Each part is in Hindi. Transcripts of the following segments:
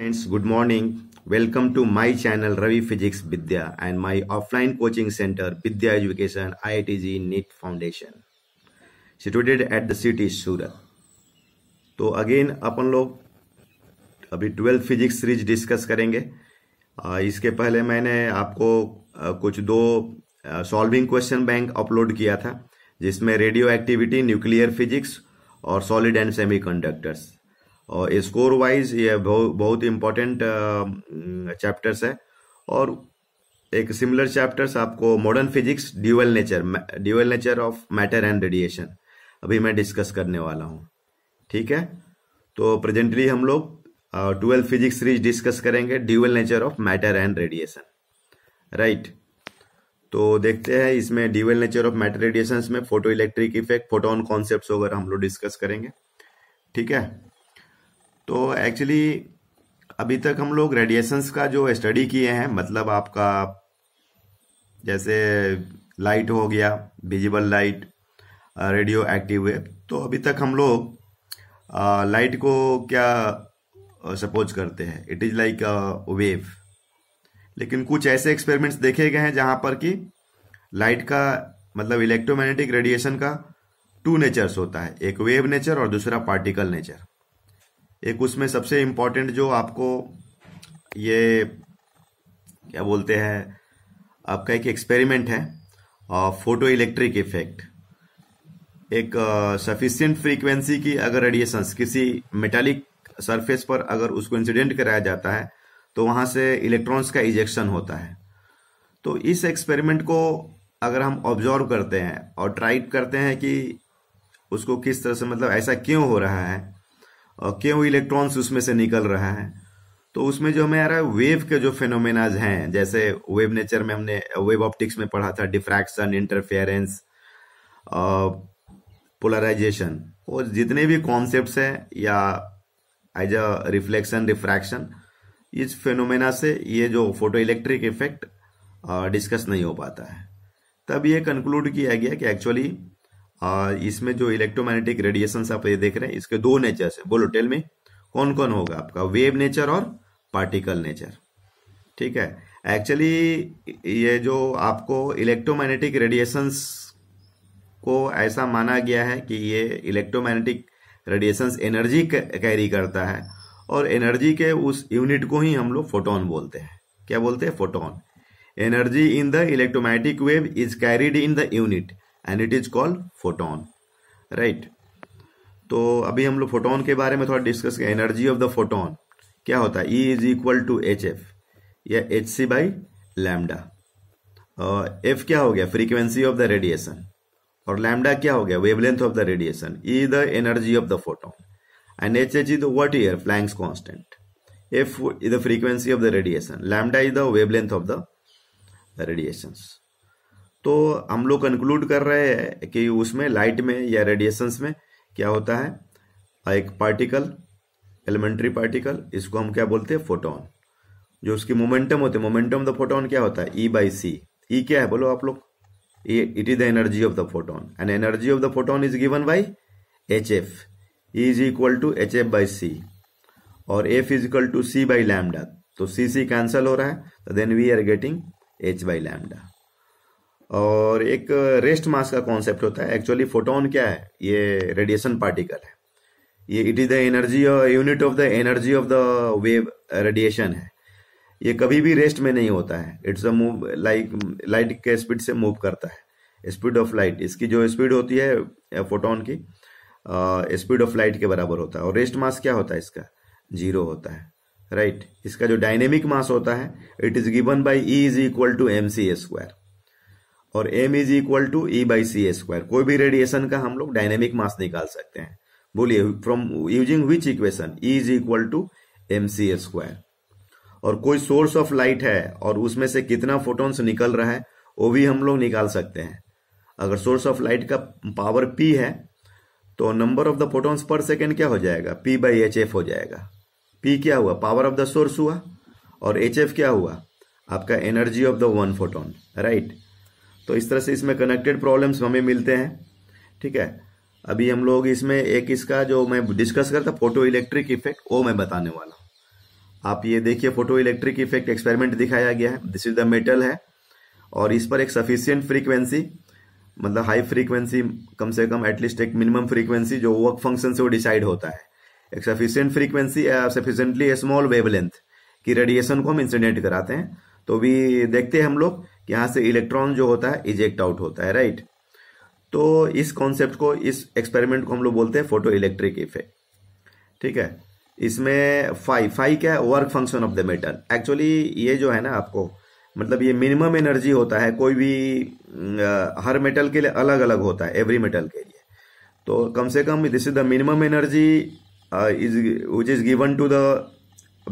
Friends, good morning. Welcome to my channel Ravi Physics Vidya and my offline coaching center Vidya Education IITG NEET Foundation situated at the city Surat. तो अगेन अपन लोग अभी ट्वेल्थ फिजिक्स सीरीज डिस्कस करेंगे इसके पहले मैंने आपको कुछ दो सॉल्विंग क्वेश्चन बैंक अपलोड किया था जिसमें रेडियो एक्टिविटी न्यूक्लियर फिजिक्स और सॉलिड एंड सेमीकंडक्टर्स और स्कोर वाइज ये बहुत इम्पोर्टेंट चैप्टर्स है और एक सिमिलर चैप्टर्स आपको modern physics dual nature dual nature of matter and radiation अभी मैं डिस्कस करने वाला हूँ ठीक है तो प्रेजेंटली हम लोग ट्वेल्व फिजिक्स सीरीज डिस्कस करेंगे dual nature of matter and radiation right तो देखते हैं इसमें dual nature of matter radiation में photo electric effect photon concept वगैरह हम लोग डिस्कस करेंगे ठीक है तो एक्चुअली अभी तक हम लोग रेडिएशंस का जो स्टडी किए हैं मतलब आपका जैसे लाइट हो गया visible light radio active wave तो अभी तक हम लोग लाइट को क्या सपोज करते हैं इट इज़ लाइक वेव लेकिन कुछ ऐसे एक्सपेरिमेंट्स देखे गए हैं जहां पर कि लाइट का मतलब इलेक्ट्रोमैग्नेटिक रेडिएशन का टू नेचर्स होता है एक वेव नेचर और दूसरा पार्टिकल नेचर एक उसमें सबसे इम्पोर्टेंट जो आपको ये क्या बोलते हैं आपका एक एक्सपेरिमेंट है फोटो इलेक्ट्रिक इफेक्ट एक सफिशियंट फ्रीक्वेंसी की अगर रेडिएशन किसी मेटालिक सरफेस पर अगर उसको इंसिडेंट कराया जाता है तो वहां से इलेक्ट्रॉन्स का इजेक्शन होता है तो इस एक्सपेरिमेंट को अगर हम ऑब्जर्व करते हैं और ट्राई करते हैं कि उसको किस तरह से मतलब ऐसा क्यों हो रहा है और क्यों इलेक्ट्रॉन्स उसमें से निकल रहा है तो उसमें जो हमें आ रहा है वेव के जो फेनोमेनाज हैं जैसे वेव नेचर में हमने वेव ऑप्टिक्स में पढ़ा था डिफ्रैक्शन इंटरफेरेंस पोलराइजेशन और जितने भी कॉन्सेप्ट है या एज अ रिफ्लेक्शन रिफ्रैक्शन इस फेनोमेना से ये जो फोटो इलेक्ट्रिक इफेक्ट डिस्कस नहीं हो पाता है तब ये कंक्लूड किया गया कि एक्चुअली इसमें जो इलेक्ट्रोमैग्नेटिक रेडिएशन आप ये देख रहे हैं इसके दो नेचर है बोलो टेल में कौन कौन होगा आपका वेव नेचर और पार्टिकल नेचर ठीक है एक्चुअली ये जो आपको इलेक्ट्रोमैग्नेटिक रेडिएशंस को ऐसा माना गया है कि ये इलेक्ट्रोमैग्नेटिक रेडिएशंस एनर्जी कैरी करता है और एनर्जी के उस यूनिट को ही हम लोग फोटोन बोलते हैं क्या बोलते हैं photon energy in the electromagnetic wave is carried in the unit and it is called photon right तो अभी हम लोग फोटोन के बारे में थोड़ा डिस्कस किया एनर्जी ऑफ द फोटोन क्या होता है E is equal to H F या H C by lambda F क्या हो गया फ्रीक्वेंसी ऑफ द रेडिएशन और लैमडा क्या हो गया wavelength of the radiation E the energy of the photon and H H is whatever Planck's constant F is the frequency of the radiation lambda is the wavelength of the radiation तो हम लोग कंक्लूड कर रहे हैं कि उसमें लाइट में या रेडिएशंस में क्या होता है एक पार्टिकल एलिमेंट्री पार्टिकल इसको हम क्या बोलते हैं फोटोन जो उसकी मोमेंटम होते मोमेंटम ऑफ द फोटोन क्या होता है ई बाई सी ई क्या है बोलो आप लोग it is the energy of the photon and energy of the photon is given by H F is equal to H F by C और F is equal to C by lambda तो सी सी कैंसिल हो रहा है then we are getting H by lambda और एक रेस्ट मास का कॉन्सेप्ट होता है एक्चुअली फोटोन क्या है ये रेडिएशन पार्टिकल है ये it is the energy unit of the energy of the wave radiation है ये कभी भी रेस्ट में नहीं होता है it's a move like light के स्पीड से मूव करता है स्पीड ऑफ लाइट इसकी जो स्पीड होती है फोटोन की स्पीड ऑफ लाइट के बराबर होता है और रेस्ट मास क्या होता है इसका जीरो होता है राइट right? इसका जो डायनेमिक मास होता है it is given by E is equal to M C square और M is equal to E by C a square कोई भी रेडिएशन का हम लोग डायनेमिक मास निकाल सकते हैं बोलिए from using which equation E is equal to M C a square और कोई सोर्स ऑफ लाइट है और उसमें से कितना फोटोन्स निकल रहा है वो भी हम लोग निकाल सकते हैं अगर सोर्स ऑफ लाइट का पावर पी है तो number of the photons per second क्या हो जाएगा पी बाई एच एफ हो जाएगा पी क्या हुआ पावर ऑफ द सोर्स हुआ और एच एफ क्या हुआ आपका energy of the one photon right तो इस तरह से इसमें कनेक्टेड प्रॉब्लम्स हमें मिलते हैं ठीक है अभी हम लोग इसमें एक इसका जो मैं डिस्कस करता फोटो इलेक्ट्रिक इफेक्ट वो मैं बताने वाला हूँ आप ये देखिए फोटो इलेक्ट्रिक इफेक्ट एक्सपेरिमेंट दिखाया गया है दिस इज द मेटल है और इस पर एक सफिशियंट फ्रीक्वेंसी मतलब हाई फ्रीक्वेंसी कम से कम एटलीस्ट एक मिनिमम फ्रीक्वेंसी जो वर्क फंक्शन से वो डिसाइड होता है एक sufficient frequency sufficiently small wavelength की रेडिएशन को हम इंसिडेंट कराते हैं तो भी देखते हैं हम लोग कि से इलेक्ट्रॉन जो होता है इजेक्ट आउट होता है राइट तो इस कॉन्सेप्ट को इस एक्सपेरिमेंट को हम लोग बोलते हैं फोटो इलेक्ट्रिक इफेक्ट ठीक है इसमें फाइव फाइव क्या है work function of the metal actually ये जो है ना आपको मतलब ये मिनिमम एनर्जी होता है कोई भी आ, अं, हर मेटल के लिए अलग अलग होता है एवरी मेटल के लिए तो कम से कम this is the minimum energy is which is given to the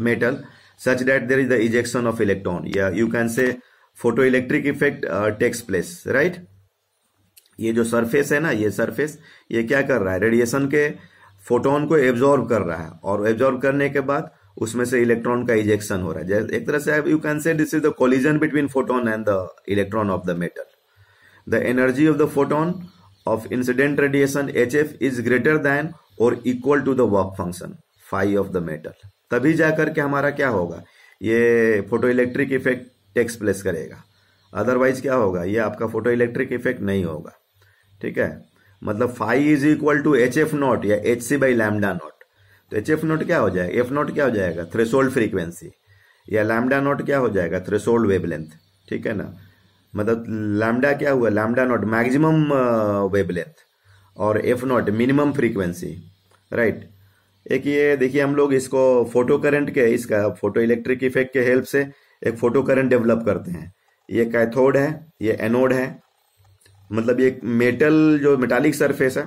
metal such that there is the ejection of electron yeah you can say photoelectric effect uh, takes place right ये जो सरफेस है ना ये सरफेस ये क्या कर रहा है रेडिएशन के फोटोन को एब्जॉर्ब कर रहा है और एब्जॉर्ब करने के बाद उसमें से इलेक्ट्रॉन का इजेक्शन हो रहा है एक तरह से you can say this is the collision between photon and the electron of the metal the energy of the photon of incident radiation H is greater than और equal to the work function phi of the metal तभी जा करके हमारा क्या होगा ये photo electric effect takes place करेगा अदरवाइज क्या होगा ये आपका फोटो इलेक्ट्रिक इफेक्ट नहीं होगा ठीक है मतलब phi is equal to H F not या H C by lambda not तो एच एफ नॉट क्या हो जाएगा एफ नॉट क्या हो जाएगा थ्रेसोल्ड फ्रीक्वेंसी या लैमडा नॉट क्या हो जाएगा थ्रेसोल्ड लेंथ ठीक है ना मतलब लैमडा क्या हुआ lambda not maximum wavelength uh, और F not minimum frequency right एक ये देखिए हम लोग इसको फोटो करंट के इसका फोटो इलेक्ट्रिक इफेक्ट के हेल्प से एक फोटो करंट डेवलप करते हैं ये कैथोड है ये एनोड है मतलब ये मेटल जो मेटालिक सरफेस है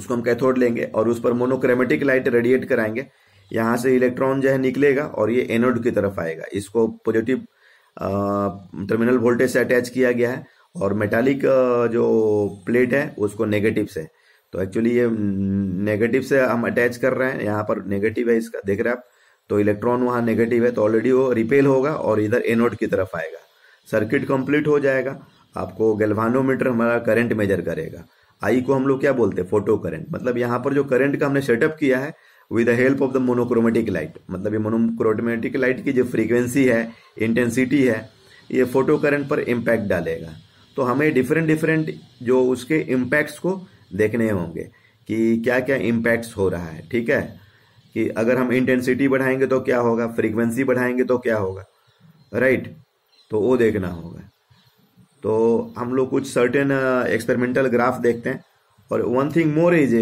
उसको हम कैथोड लेंगे और उस पर मोनोक्रेमेटिक लाइट रेडिएट कराएंगे यहां से इलेक्ट्रॉन जो है निकलेगा और ये एनोड की तरफ आएगा इसको पॉजिटिव टर्मिनल वोल्टेज से अटैच किया गया है और मेटालिक जो प्लेट है उसको नेगेटिव से तो एक्चुअली ये नेगेटिव mm, से हम अटैच कर रहे हैं यहाँ पर नेगेटिव है इसका देख रहे हैं आप तो इलेक्ट्रॉन वहाँ नेगेटिव है तो ऑलरेडी वो रिपेल होगा और इधर एनोड की तरफ आएगा सर्किट कंप्लीट हो जाएगा आपको गेलवानोमीटर हमारा करंट मेजर करेगा आई को हम लोग क्या बोलते हैं फोटो करंट मतलब यहाँ पर जो करंट का हमने सेटअप किया है with the help of the monochromatic light मतलब ये मोनोक्रोमेटिक लाइट की जो फ्रीक्वेंसी है इंटेंसिटी है ये फोटो करंट पर इम्पैक्ट डालेगा तो हमें डिफरेंट डिफरेंट जो उसके इम्पैक्ट्स को देखने होंगे कि क्या क्या इम्पैक्ट्स हो रहा है ठीक है कि अगर हम इंटेंसिटी बढ़ाएंगे तो क्या होगा फ्रीक्वेंसी बढ़ाएंगे तो क्या होगा राइट तो वो देखना होगा तो हम लोग कुछ सर्टेन एक्सपेरिमेंटल ग्राफ देखते हैं और वन थिंग मोर इज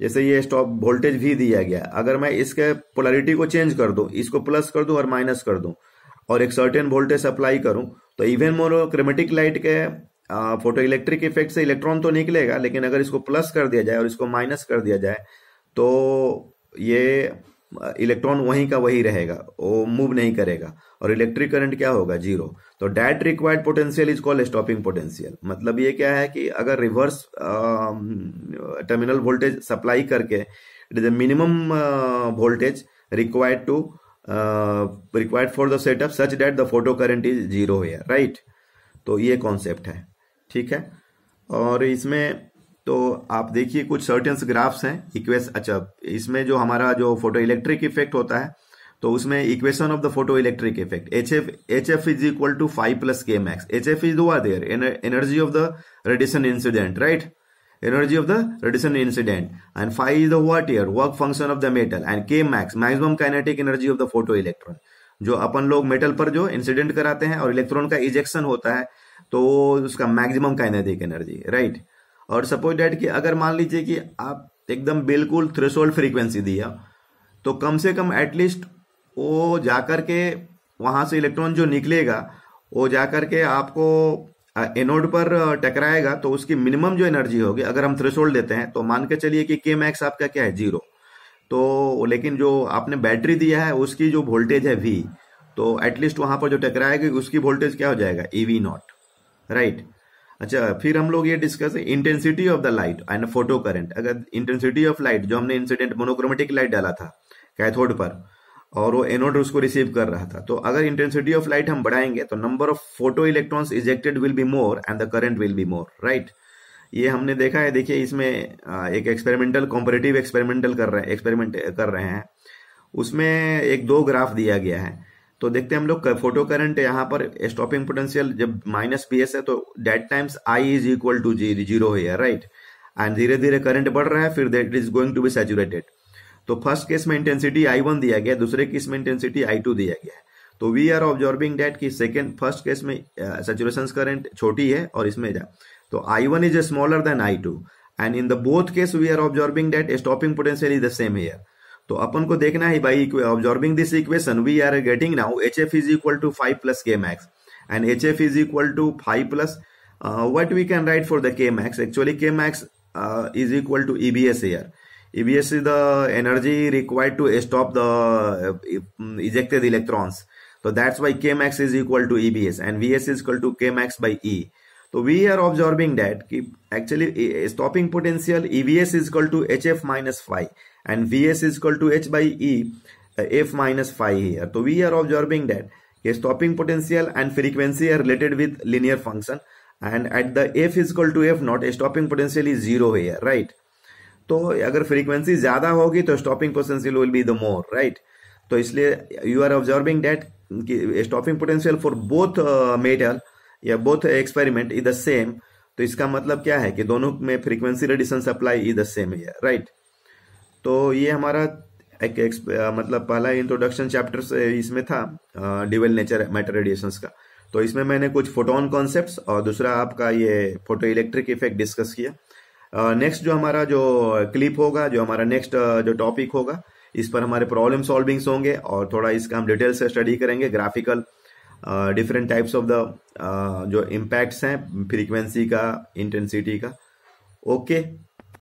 जैसे ये स्टॉप वोल्टेज भी दिया गया अगर मैं इसके पोलरिटी को चेंज कर दूं इसको प्लस कर दूं और माइनस कर दूं और एक सर्टेन वोल्टेज अप्लाई करूं तो इवन मोर मोनोक्रोमेटिक लाइट के फोटो इलेक्ट्रिक इफेक्ट से इलेक्ट्रॉन तो निकलेगा लेकिन अगर इसको प्लस कर दिया जाए और इसको माइनस कर दिया जाए तो ये इलेक्ट्रॉन वहीं का वही रहेगा वो मूव नहीं करेगा और इलेक्ट्रिक करंट क्या होगा जीरो तो that required potential is called stopping potential मतलब ये क्या है कि अगर रिवर्स टर्मिनल वोल्टेज सप्लाई करके it is minimum voltage required to required for the setup such that the photo current is zero right तो ये कॉन्सेप्ट है ठीक है और इसमें तो आप देखिए कुछ सर्टेंस ग्राफ्स हैं इक्वेस अच्छा इसमें जो हमारा जो फोटो इलेक्ट्रिक इफेक्ट होता है तो उसमें equation of the photo electric effect H F H F is equal to phi plus K max H F is are their energy of the radiation incident right of the radiation incident and phi is the whatever work function of the metal and K max maximum kinetic energy of the photo electron जो अपन लोग मेटल पर जो इंसिडेंट कराते हैं और इलेक्ट्रॉन का इजेक्शन होता है तो उसका मैक्सिमम काइनेटिक एनर्जी राइट और सपोज डेट कि अगर मान लीजिए कि आप एकदम बिल्कुल थ्रेसोल्ड फ्रीक्वेंसी दिया तो कम से कम एटलीस्ट वो जाकर के वहां से इलेक्ट्रॉन जो निकलेगा वो जाकर के आपको एनोड पर टकराएगा तो उसकी मिनिमम जो एनर्जी होगी अगर हम थ्रेसोल्ड देते हैं तो मान के चलिए कि के मैक्स आपका क्या है जीरो तो लेकिन जो आपने बैटरी दिया है उसकी जो वोल्टेज है वी तो एटलीस्ट वहां पर जो टकराएगी उसकी वोल्टेज क्या हो जाएगा ईवी e नॉट राइट अच्छा फिर हम लोग ये discuss intensity of the light and photo current अगर इंटेंसिटी ऑफ लाइट जो हमने इंसिडेंट मोनोक्रोमेटिक लाइट डाला था कैथोड पर और वो एनोड उसको रिसीव कर रहा था तो अगर इंटेंसिटी ऑफ लाइट हम बढ़ाएंगे तो number of photo electrons ejected will be more and the current will be more right ये हमने देखा है देखिए इसमें एक एक्सपेरिमेंटल कॉम्परेटिव एक्सपेरिमेंटल कर रहे हैं एक्सपेरिमेंट कर रहे हैं उसमें एक दो ग्राफ दिया गया है तो देखते हैं हम लोग फोटो करंट यहाँ पर स्टॉपिंग पोटेंशियल जब माइनस पी एस है तो that times I is equal to G zero right and धीरे धीरे करंट बढ़ रहा है फिर that is going to be saturated तो फर्स्ट केस में इंटेंसिटी आई वन दिया गया दूसरे केस में इंटेंसिटी आई टू दिया गया तो वी आर ऑब्जॉर्बिंग डेट की सेकेंड फर्स्ट केस में सेचुरेशन करंट छोटी है और इसमें जा तो I one is smaller than I two and in the both case we are observing that stopping potential is the same here तो अपन को देखना है भाई observing this equation we are getting now H F is equal to phi plus K max and H F is equal to phi plus what we can write for the K max actually K max is equal to E V S where E V S is the energy required to stop the ejected electrons तो that's why K max is equal to E V S and V S is equal to K max by E तो वी आर ऑब्जॉर्बिंग डेट की actually stopping potential E V S is equal to H F minus phi and Vs is equal to H by E F minus phi here. So we are observing that a stopping potential and frequency are related with linear function and at the F is equal to F not a stopping potential is zero here right. तो अगर फ्रीक्वेंसी ज्यादा होगी तो stopping potential will be the more right तो इसलिए यू आर ऑब्जर्विंग डेट कि stopping potential for both metal या both experiment is the same तो इसका मतलब क्या है कि दोनों में frequency radiation supply is the same है राइट right? तो ये हमारा एक, एक, मतलब पहला इंट्रोडक्शन चैप्टर से इसमें था डिवेल नेचर मैटर रेडिएशन का तो इसमें मैंने कुछ फोटोन कॉन्सेप्ट और दूसरा आपका ये फोटो इलेक्ट्रिक इफेक्ट डिस्कस किया नेक्स्ट जो हमारा जो क्लिप होगा जो हमारा नेक्स्ट जो टॉपिक होगा इस पर हमारे प्रॉब्लम सॉल्विंग्स होंगे और थोड़ा इसका हम डिटेल से स्टडी करेंगे graphical different types of the जो इम्पैक्ट्स हैं फ्रीक्वेंसी का इंटेंसिटी का ओके okay.